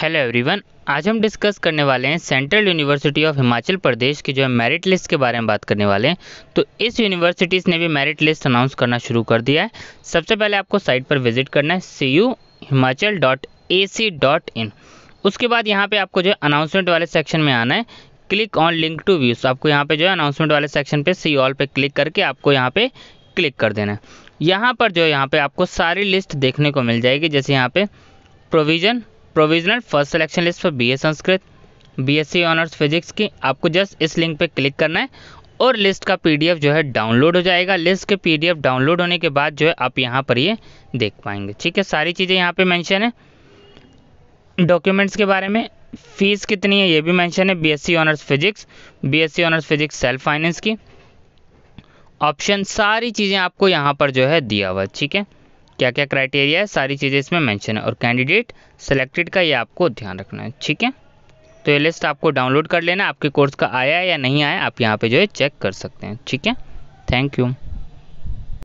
hello everyone आज हम discuss करने वाले हैं central university of Himachal Pradesh की जो है मेरिट लिस्ट के बारे में बात करने वाले हैं तो इस यूनिवर्सिटीज़ ने भी मेरिट लिस्ट अनाउंस करना शुरू कर दिया है सबसे पहले आपको साइट पर विजिट करना है C U Himachal dot A C dot in उसके बाद यहाँ पे आपको जो है अनाउंसमेंट वाले सेक्शन में आना है click on link to views आपको यहाँ पे जो है अनाउंसमेंट वाले सेक्शन पे सी ऑल पे क्लिक करके आपको यहाँ पे क्लिक कर देना है यहाँ पर जो है यहाँ पे आपको सारी लिस्ट देखने को मिल जाएगी जैसे यहाँ पे provision provisional first selection list for B Sanskrit BSc honours physics की आपको जस्ट इस लिंक पर क्लिक करना है और लिस्ट का पीडीएफ जो है डाउनलोड हो जाएगा लिस्ट के पीडीएफ डाउनलोड होने के बाद जो है आप यहाँ पर ये देख पाएंगे ठीक है सारी चीज़ें यहाँ पे मेंशन है डॉक्यूमेंट्स के बारे में फीस कितनी है ये भी मेंशन है BSc honours physics BSc honours physics self finance की ऑप्शन सारी चीज़ें आपको यहाँ पर जो है दिया हुआ ठीक है क्या क्या क्राइटेरिया है सारी चीज़ें इसमें मेंशन है और कैंडिडेट सेलेक्टेड का ये आपको ध्यान रखना है ठीक है तो ये लिस्ट आपको डाउनलोड कर लेना आपके कोर्स का आया या नहीं आया आप यहाँ पे जो है चेक कर सकते हैं ठीक है थैंक यू